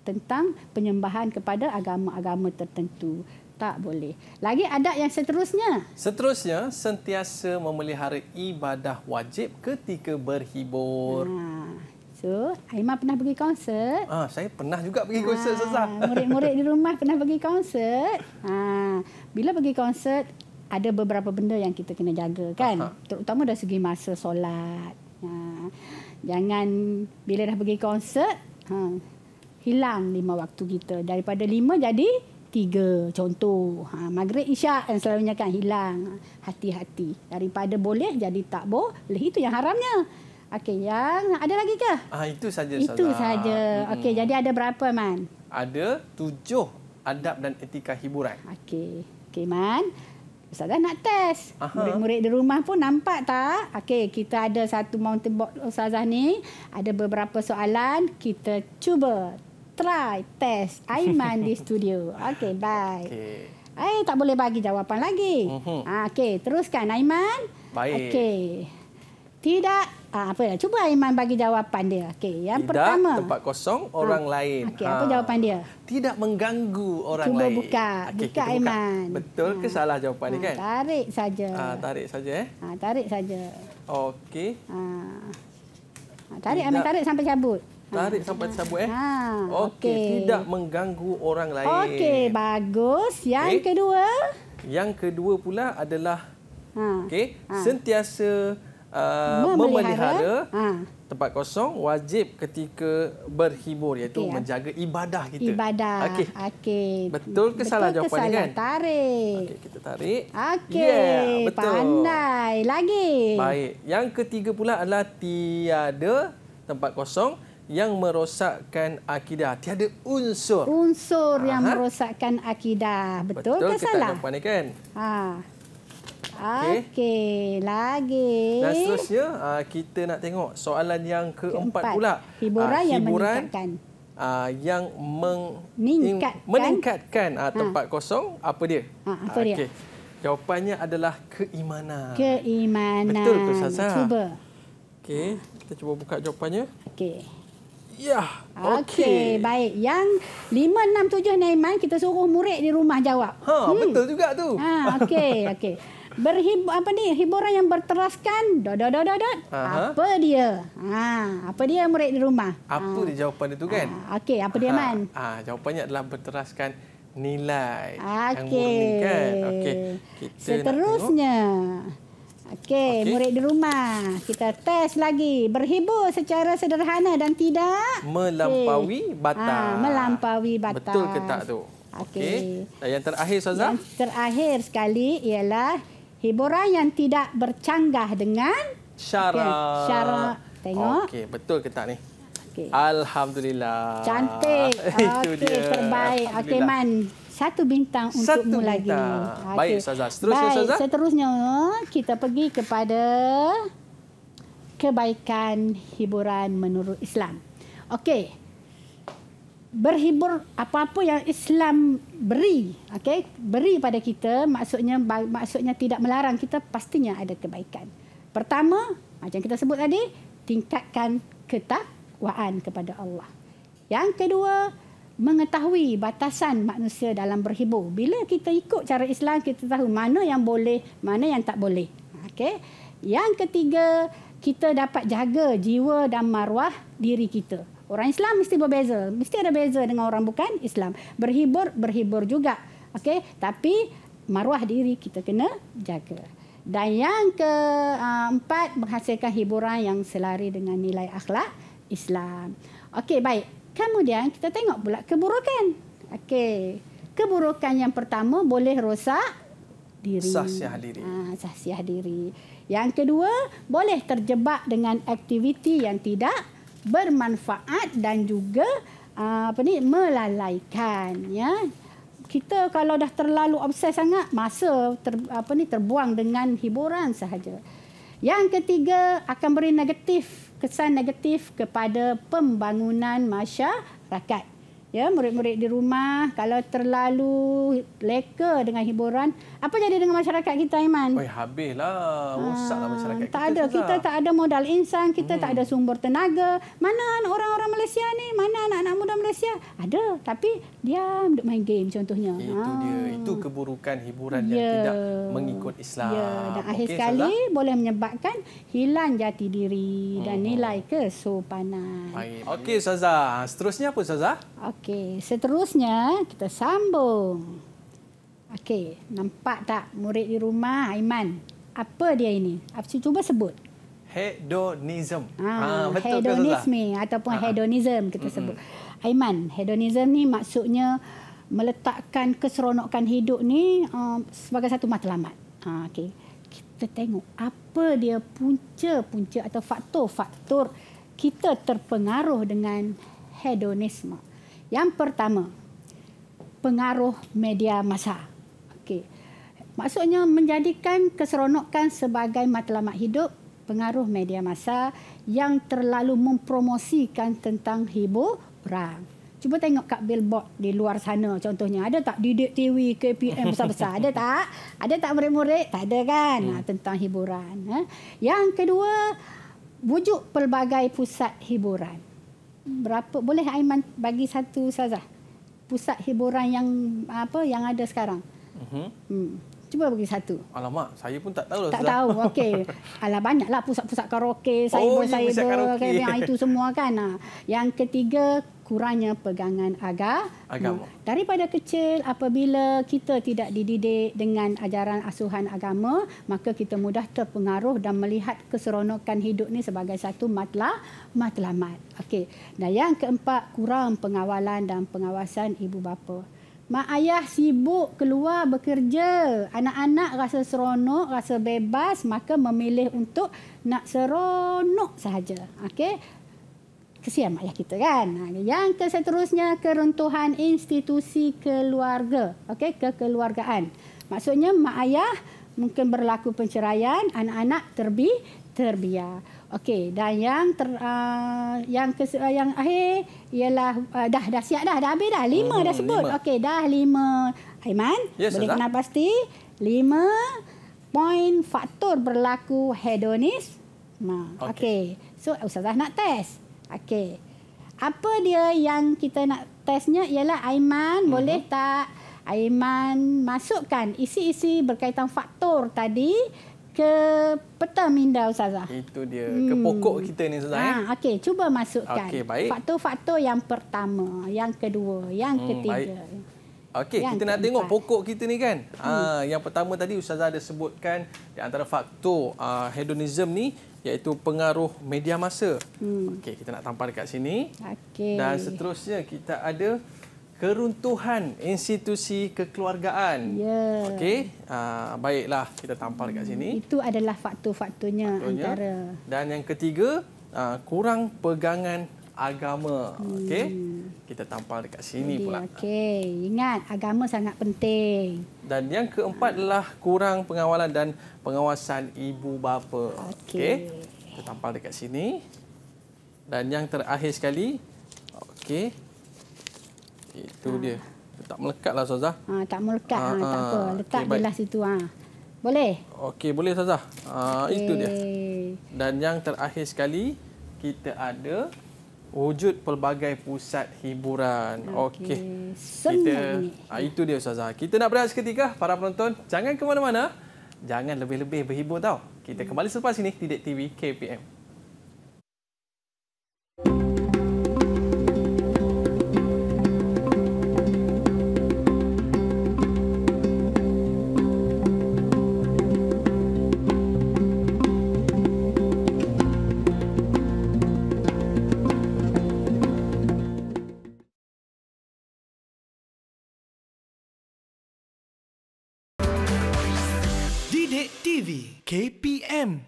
tentang penyembahan kepada agama-agama tertentu tak boleh. Lagi adat yang seterusnya. Seterusnya sentiasa memelihara ibadah wajib ketika berhibur. Nah. So, Aiman pernah pergi konsert. Ah, saya pernah juga pergi konsert, ha, Sazah. Murid-murid di rumah pernah pergi konsert. Ha, bila pergi konsert, ada beberapa benda yang kita kena jaga, kan? Aha. Terutama dari segi masa solat. Ha, jangan bila dah pergi konsert, ha, hilang lima waktu kita. Daripada lima jadi tiga contoh ha, maghrib isyak yang selalunya kan hilang hati-hati daripada boleh jadi tak boleh itu yang haramnya Okey, yang ada lagi ke? Ah itu saja saja. Itu saja. Hmm. Okey, jadi ada berapa man? Ada tujuh adab dan etika hiburan. Okey. Okey man. Ustaz nak test. Murid-murid di rumah pun nampak tak? Okey, kita ada satu mountain box Ustazah ni. Ada beberapa soalan. Kita cuba try test Aiman di studio. Okey, bye. Okey. Eh, tak boleh bagi jawapan lagi. Uh mhm. ah, -huh. Okey, teruskan Aiman. Baik. Okey. Tidak. Ha, apa dah? Cuba Aiman bagi jawapan dia. Okey, yang tidak, pertama. Tidak tempat kosong ah. orang ha. lain. Okey, apa ah. jawapan dia? Tidak mengganggu orang Cuba lain. Cuba buka. Okay, buka Aiman. Betul ke salah jawapan ha. ni kan? Tarik saja. Ha, tarik saja eh. Ha, tarik saja. Okey. Ha. Tarik Aiman tarik sampai cabut. Tarik sampai cabut eh. Ha. Okey, okay. tidak mengganggu orang lain. Okey, bagus. Yang okay. kedua? Yang kedua pula adalah ha. Okey, ha. sentiasa Uh, memelihara, memelihara ha. tempat kosong wajib ketika berhibur iaitu okay, ya. menjaga ibadah kita. Ibadah. Okey. Okay. Betul ke salah jawapan ni kan? Tarik. Okey, kita tarik. Okey. Yeah, betul. Pandai lagi. Baik. Yang ketiga pula adalah tiada tempat kosong yang merosakkan akidah. Tiada unsur. Unsur Aha. yang merosakkan akidah. Betul, betul ke salah? Betul ke salah jawapan ni kan? Ha. Okey. Okey, lagi. Dan seterusnya uh, kita nak tengok soalan yang keempat, keempat. pula. Hiburan, uh, yang meningkatkan. Uh, yang meng meningkatkan, meningkatkan uh, tempat ha. kosong apa dia? Ha, apa dia? Okey. Jawapannya adalah keimanan. Keimanan. Betul ke Sasa? Cuba. Okey, kita cuba buka jawapannya. Okey. Ya, okey. Okey, baik. Yang 567 Naiman, kita suruh murid di rumah jawab. Ha, hmm. Betul juga tu. Ha, okey, okey. berhibur apa ni hiburan yang berteraskan dot dot dot dot apa dia ha apa dia murid di rumah apa ha. dia jawapan itu kan ha. okey apa dia ha. man ha. jawapannya adalah berteraskan nilai okay. yang murni kan okey kita seterusnya okey okay. murid di rumah kita test lagi berhibur secara sederhana dan tidak melampaui okay. Ha, batas ha. melampaui batas betul ke tak tu Okey. Okay. Yang terakhir Ustazah? terakhir sekali ialah hiburan yang tidak bercanggah dengan syara. Okay. Syara, tengok. Okey, betul ke tak ni? Okay. Alhamdulillah. Cantik. Okey, terbaik. Okey, Man. Satu bintang untukmu Satu bintang. lagi. Okay. Baik, terus Seterusnya, Baik, Seterusnya, kita pergi kepada kebaikan hiburan menurut Islam. Okey berhibur apa-apa yang Islam beri, okay, beri pada kita, maksudnya maksudnya tidak melarang kita pastinya ada kebaikan. Pertama, macam kita sebut tadi, tingkatkan ketakwaan kepada Allah. Yang kedua, mengetahui batasan manusia dalam berhibur. Bila kita ikut cara Islam, kita tahu mana yang boleh, mana yang tak boleh. okay. Yang ketiga, kita dapat jaga jiwa dan maruah diri kita. Orang Islam mesti berbeza. Mesti ada beza dengan orang bukan Islam. Berhibur, berhibur juga. Okey, tapi maruah diri kita kena jaga. Dan yang keempat, menghasilkan hiburan yang selari dengan nilai akhlak Islam. Okey, baik. Kemudian kita tengok pula keburukan. Okey. Keburukan yang pertama boleh rosak diri. Sahsiah diri. Ha, ah, sahsiah diri. Yang kedua, boleh terjebak dengan aktiviti yang tidak bermanfaat dan juga ah, apa ni melalaikan ya kita kalau dah terlalu obses sangat masa ter, apa ni terbuang dengan hiburan sahaja yang ketiga akan beri negatif kesan negatif kepada pembangunan masyarakat ya murid-murid di rumah kalau terlalu leka dengan hiburan apa jadi dengan masyarakat kita Iman? Oi habislah rosaklah ah, ha, masyarakat kita. Tak ada juga. kita tak ada modal insan, kita hmm. tak ada hmm. sumber tenaga. Mana orang-orang Malaysia ni? Mana anak-anak muda Malaysia? Ada tapi dia duk main game contohnya. Itu ha. dia. Itu keburukan hiburan ya. yang tidak mengikut Islam. Ya dan akhir okay, sekali salah. boleh menyebabkan hilang jati diri hmm. dan nilai kesopanan. Okey Ustazah, seterusnya apa Ustazah? Okay. Okey, seterusnya kita sambung. Okey, nampak tak murid di rumah Aiman? Apa dia ini? Apa cuba sebut? Hedonism. Ah, ah betul hedonisme, betul lah. ataupun ah, ah. hedonism kita mm-hmm. sebut. Aiman, hedonism ni maksudnya meletakkan keseronokan hidup ni uh, sebagai satu matlamat. Ah, okey. Kita tengok apa dia punca-punca atau faktor-faktor kita terpengaruh dengan hedonisme. Yang pertama, pengaruh media masa. Okey. Maksudnya menjadikan keseronokan sebagai matlamat hidup pengaruh media masa yang terlalu mempromosikan tentang hiburan. Cuba tengok kat billboard di luar sana contohnya. Ada tak Didik TV, KPM besar-besar? Ada tak? Ada tak murid-murid? Tak ada kan? Hmm. Ha, tentang hiburan. Ha. Yang kedua, wujud pelbagai pusat hiburan berapa boleh Aiman bagi satu ustazah pusat hiburan yang apa yang ada sekarang. Uh-huh. Hmm. Cuba bagi satu. Alamak, saya pun tak tahu. Tak tahu, okey. Alah banyaklah pusat-pusat karaoke, saya oh, saya karaoke. Okay, yang itu semua kan. Yang ketiga, kurangnya pegangan aga agama. Daripada kecil apabila kita tidak dididik dengan ajaran asuhan agama, maka kita mudah terpengaruh dan melihat keseronokan hidup ni sebagai satu matlah matlamat. Okey. Nah yang keempat, kurang pengawalan dan pengawasan ibu bapa. Mak ayah sibuk keluar bekerja. Anak-anak rasa seronok, rasa bebas, maka memilih untuk nak seronok sahaja. Okey kesian mak ayah kita kan. Ha, yang seterusnya keruntuhan institusi keluarga. Okey, kekeluargaan. Maksudnya mak ayah mungkin berlaku penceraian, anak-anak terbi terbia, Okey, dan yang ter, uh, yang kes, uh, yang akhir ialah uh, dah dah siap dah, dah habis dah. Lima oh, dah sebut. Okey, dah lima. Aiman, yes, ya, boleh kenal pasti? Lima poin faktor berlaku hedonis. Okey. Okay. So, Ustazah nak test. Okey. Apa dia yang kita nak testnya ialah Aiman hmm. boleh tak Aiman masukkan isi-isi berkaitan faktor tadi ke peta minda Ustazah. Itu dia. Ke hmm. pokok kita ni Ustazah. Ha, Okey, cuba masukkan. Faktor-faktor yang pertama, yang kedua, yang hmm, ketiga. Baik. Okey, kita nak tengok pokok kita ni kan. Hmm. Ha, yang pertama tadi Ustazah ada sebutkan di antara faktor uh, ah, hedonism ni iaitu pengaruh media masa. Hmm. Okey, kita nak tampar dekat sini. Okey. Dan seterusnya kita ada keruntuhan institusi kekeluargaan. Ya. Yeah. Okey, uh, baiklah kita tampar dekat sini. Itu adalah faktor-faktornya antara. Dan yang ketiga, uh, kurang pegangan agama. Hmm. Okey. Kita tampar dekat sini Jadi, pula. Okey, ingat agama sangat penting. Dan yang keempat adalah kurang pengawalan dan pengawasan ibu bapa. Okey. Okay. Kita tampal dekat sini. Dan yang terakhir sekali. Okey. Itu ha. dia. Tak melekatlah Ustazah. Ha, tak melekat. Ha, ha. Tak apa. Letak okay, jelas situ. Ha. Boleh? Okey, boleh Ustazah. Ha, okay. Itu dia. Dan yang terakhir sekali. Kita ada wujud pelbagai pusat hiburan. Okey. Okay. Kita ha, itu dia Ustazah. Kita nak berehat seketika para penonton. Jangan ke mana-mana jangan lebih-lebih berhibur tau. Kita kembali selepas ini di TV KPM. KPM.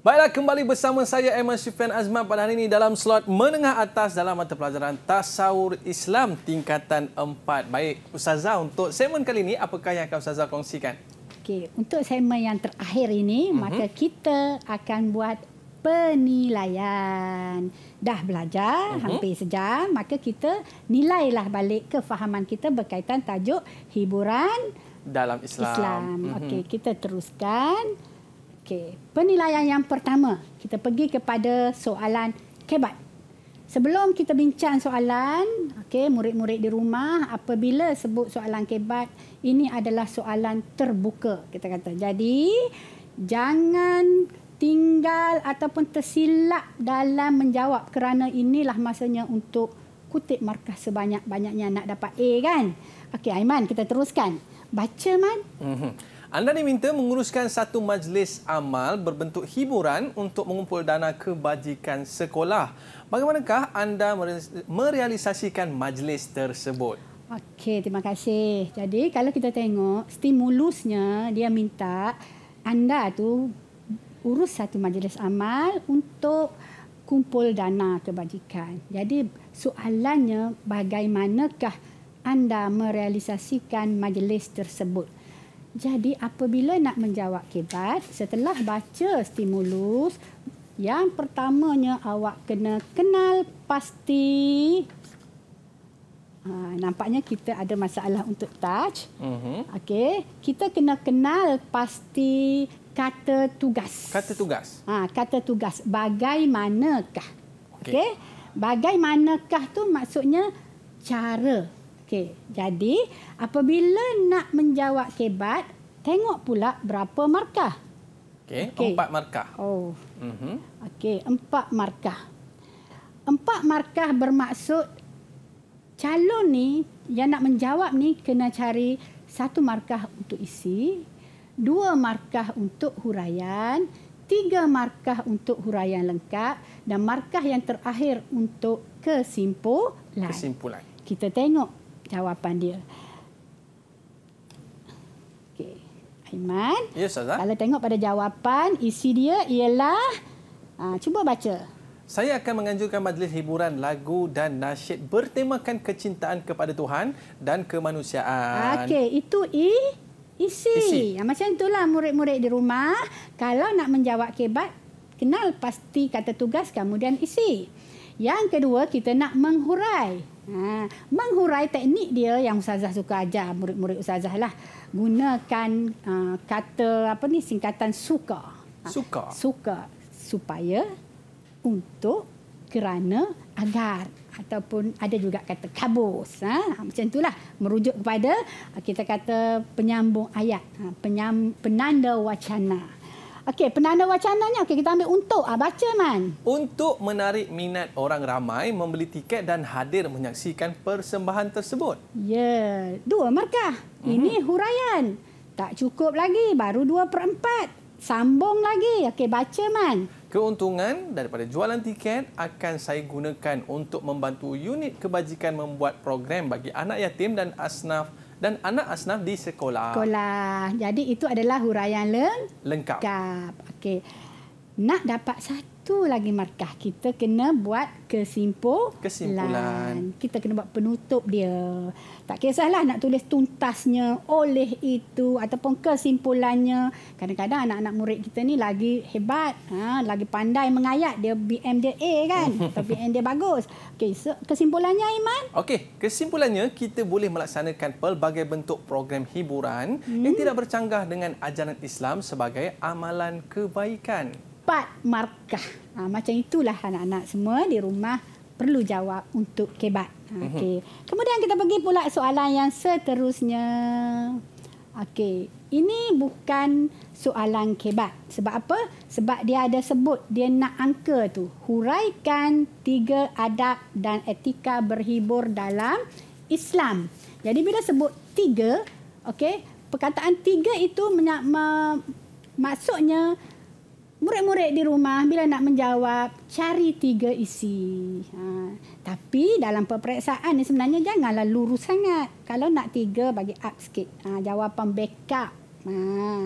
Baiklah, kembali bersama saya Emma Sufian Azman pada hari ini dalam slot menengah atas dalam mata pelajaran Tasawur Islam tingkatan 4. Baik, Ustazah untuk segmen kali ini, apakah yang akan Ustazah kongsikan? Okay. Untuk segmen yang terakhir ini, mm-hmm. maka kita akan buat penilaian. Dah belajar mm-hmm. hampir sejam, maka kita nilailah balik kefahaman kita berkaitan tajuk hiburan dalam Islam. Islam. Mhm. Okey, kita teruskan. Okey, penilaian yang pertama, kita pergi kepada soalan kebat. Sebelum kita bincang soalan, okey, murid-murid di rumah, apabila sebut soalan kebat, ini adalah soalan terbuka kita kata. Jadi, jangan tinggal ataupun tersilap dalam menjawab kerana inilah masanya untuk kutip markah sebanyak-banyaknya nak dapat A kan? Okey, Aiman, kita teruskan baca man. Mhm. Anda diminta menguruskan satu majlis amal berbentuk hiburan untuk mengumpul dana kebajikan sekolah. Bagaimanakah anda merealisasikan majlis tersebut? Okey, terima kasih. Jadi kalau kita tengok stimulusnya dia minta anda tu urus satu majlis amal untuk kumpul dana kebajikan. Jadi soalannya bagaimanakah anda merealisasikan majlis tersebut. Jadi apabila nak menjawab kebat, setelah baca stimulus, yang pertamanya awak kena kenal pasti. Ha, nampaknya kita ada masalah untuk touch. Uh-huh. Okey, kita kena kenal pasti kata tugas. Kata tugas. Ha, kata tugas. Bagaimanakah? Okey. Okay. Bagaimanakah tu maksudnya cara. Okey, jadi apabila nak menjawab kebat, tengok pula berapa markah. Okey, okay. empat markah. Oh. Mm -hmm. Okey, empat markah. Empat markah bermaksud calon ni yang nak menjawab ni kena cari satu markah untuk isi, dua markah untuk huraian, tiga markah untuk huraian lengkap dan markah yang terakhir untuk kesimpulan. Kesimpulan. Kita tengok jawapan dia. Okey. Aiman. Ya, Ustazah. Kalau tengok pada jawapan, isi dia ialah... Ha, cuba baca. Saya akan menganjurkan majlis hiburan lagu dan nasyid bertemakan kecintaan kepada Tuhan dan kemanusiaan. Okey, itu I... Isi. Isi. Ah, macam itulah murid-murid di rumah. Kalau nak menjawab kebat, kenal pasti kata tugas kemudian isi. Yang kedua, kita nak menghurai. Ha, menghurai teknik dia yang ustazah suka ajar murid-murid ustazah lah gunakan uh, kata apa ni singkatan suka ha, suka suka supaya untuk kerana agar ataupun ada juga kata kabus ha macam itulah merujuk kepada kita kata penyambung ayat penyam, penanda wacana Okey, penanda wacananya. Okey, kita ambil untuk. Ah, baca, Man. Untuk menarik minat orang ramai membeli tiket dan hadir menyaksikan persembahan tersebut. Ya, yeah. dua markah. Mm -hmm. Ini huraian. Tak cukup lagi, baru dua per empat. Sambung lagi. Okey, baca, Man. Keuntungan daripada jualan tiket akan saya gunakan untuk membantu unit kebajikan membuat program bagi anak yatim dan asnaf dan anak asnaf di sekolah. Sekolah. Jadi itu adalah huraian leng lengkap. Lengkap. Okey. Nak dapat satu tu lagi markah kita kena buat kesimpul kesimpulan. Kita kena buat penutup dia. Tak kisahlah nak tulis tuntasnya oleh itu ataupun kesimpulannya. Kadang-kadang anak-anak murid kita ni lagi hebat, ha, lagi pandai mengayat dia BM dia A kan. Tapi BM dia bagus. Okey, so kesimpulannya Iman? Okey, kesimpulannya kita boleh melaksanakan pelbagai bentuk program hiburan hmm. yang tidak bercanggah dengan ajaran Islam sebagai amalan kebaikan empat markah. Ha, macam itulah anak-anak semua di rumah perlu jawab untuk kebat. Ha, ah, mhm. okay. Kemudian kita pergi pula soalan yang seterusnya. Okey, ini bukan soalan kebat. Sebab apa? Sebab dia ada sebut dia nak angka tu. Huraikan tiga adab dan etika berhibur dalam Islam. Jadi bila sebut tiga, okey, perkataan tiga itu menya, me, maksudnya murid-murid di rumah bila nak menjawab cari tiga isi. Ha. Tapi dalam peperiksaan ni sebenarnya janganlah lurus sangat. Kalau nak tiga bagi up sikit. Ha, jawapan backup. Ha,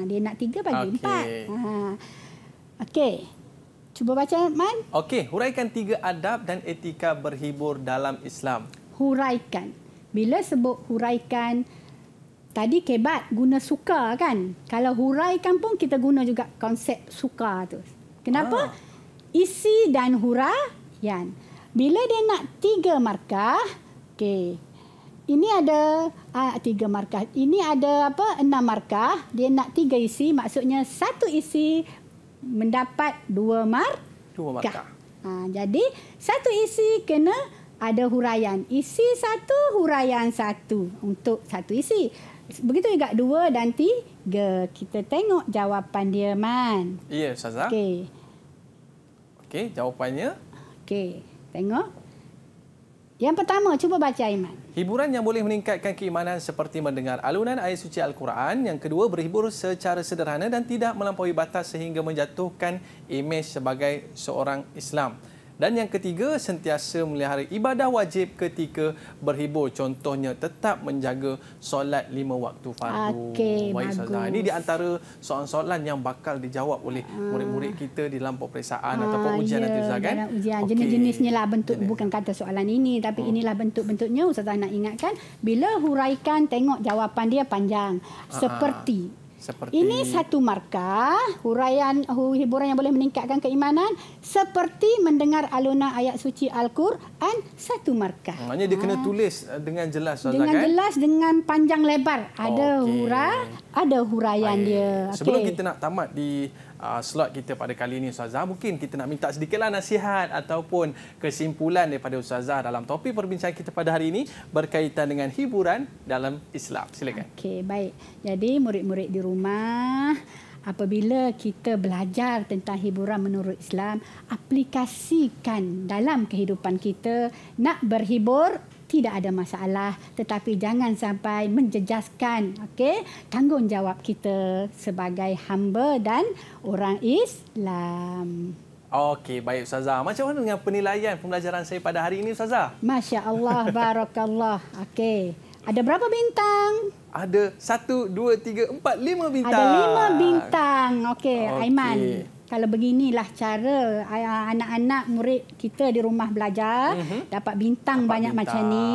dia nak tiga bagi okay. empat. Ha. Okey. Cuba baca Man. Okey, huraikan tiga adab dan etika berhibur dalam Islam. Huraikan. Bila sebut huraikan, Tadi kebat guna suka kan. Kalau huraikan pun kita guna juga konsep suka tu. Kenapa? Ah. Isi dan huraian. Bila dia nak tiga markah, okey. Ini ada ah, tiga markah. Ini ada apa? Enam markah. Dia nak tiga isi. Maksudnya satu isi mendapat dua mark. Dua markah. Ha, jadi satu isi kena ada huraian. Isi satu, huraian satu untuk satu isi begitu juga dua dan tiga. Kita tengok jawapan dia, Man. Ya, Ustazah. Okey. Okey, jawapannya. Okey, tengok. Yang pertama, cuba baca Iman. Hiburan yang boleh meningkatkan keimanan seperti mendengar alunan ayat suci Al-Quran. Yang kedua, berhibur secara sederhana dan tidak melampaui batas sehingga menjatuhkan imej sebagai seorang Islam. Dan yang ketiga, sentiasa melihara ibadah wajib ketika berhibur. Contohnya, tetap menjaga solat lima waktu fardu. Okay, Ini di antara soalan-soalan yang bakal dijawab oleh ah. murid-murid kita di dalam peperiksaan ha, ah, ataupun ujian ya, nanti Ustazah. Kan? Ujian. Jenis-jenisnya lah bentuk, Jenis. bukan kata soalan ini, tapi hmm. inilah bentuk-bentuknya Ustaz nak ingatkan. Bila huraikan, tengok jawapan dia panjang. Ah, Seperti... Ha, ha. Seperti... Ini satu markah huraian hiburan yang boleh meningkatkan keimanan seperti mendengar alunan ayat suci Al-Quran satu markah. Hmm, maknanya dia kena ah. tulis eh, dengan jelas Ustaz Dengan kan? jelas dengan panjang lebar. Ada okay. hura, ada huraian Baik. dia. Okay. Sebelum kita nak tamat di uh, slot kita pada kali ini Ustazah. Mungkin kita nak minta sedikitlah nasihat ataupun kesimpulan daripada Ustazah dalam topik perbincangan kita pada hari ini berkaitan dengan hiburan dalam Islam. Silakan. Okey, baik. Jadi murid-murid di rumah apabila kita belajar tentang hiburan menurut Islam aplikasikan dalam kehidupan kita nak berhibur tidak ada masalah tetapi jangan sampai menjejaskan okey tanggungjawab kita sebagai hamba dan orang Islam. Okey, baik Ustazah. Macam mana dengan penilaian pembelajaran saya pada hari ini Ustazah? Masya Allah, Barakallah. Okey, ada berapa bintang? Ada satu, dua, tiga, empat, lima bintang. Ada lima bintang. Okey, okay. Aiman kalau beginilah cara uh, anak-anak murid kita di rumah belajar uh-huh. dapat bintang dapat banyak bintang. macam ni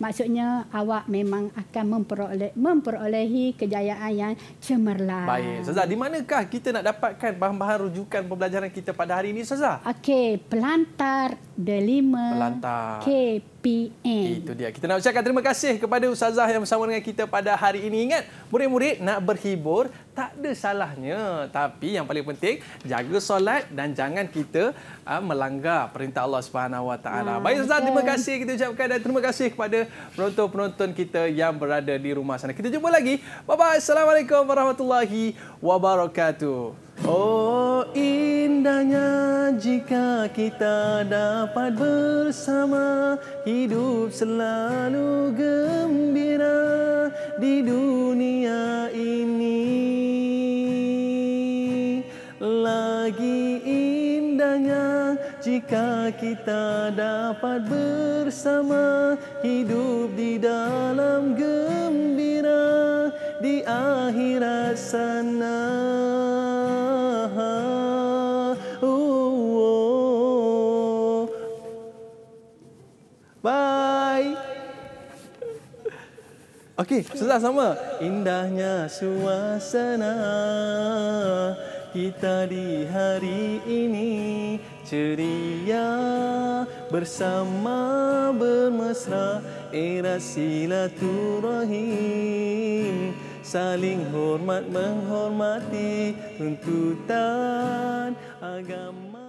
maksudnya awak memang akan memperoleh memperolehi kejayaan yang cemerlang. Baik, Saza di manakah kita nak dapatkan bahan-bahan rujukan pembelajaran kita pada hari ini Saza? Okey, pelantar delima. Pelantar. Okey, PM. Itu dia. Kita nak ucapkan terima kasih kepada Ustazah yang bersama dengan kita pada hari ini. Ingat, murid-murid nak berhibur, tak ada salahnya. Tapi yang paling penting, jaga solat dan jangan kita uh, melanggar perintah Allah Subhanahu SWT. Ha, ah, Baik Ustazah, terima kasih kita ucapkan dan terima kasih kepada penonton-penonton kita yang berada di rumah sana. Kita jumpa lagi. Bye-bye. Assalamualaikum warahmatullahi wabarakatuh. Oh indahnya jika kita dapat bersama hidup selalu gembira di dunia ini lagi indahnya jika kita dapat bersama hidup di dalam gembira di akhirat sana. Okey, sudah sama. Indahnya suasana kita di hari ini ceria bersama bermesra era silaturahim saling hormat menghormati tuntutan agama.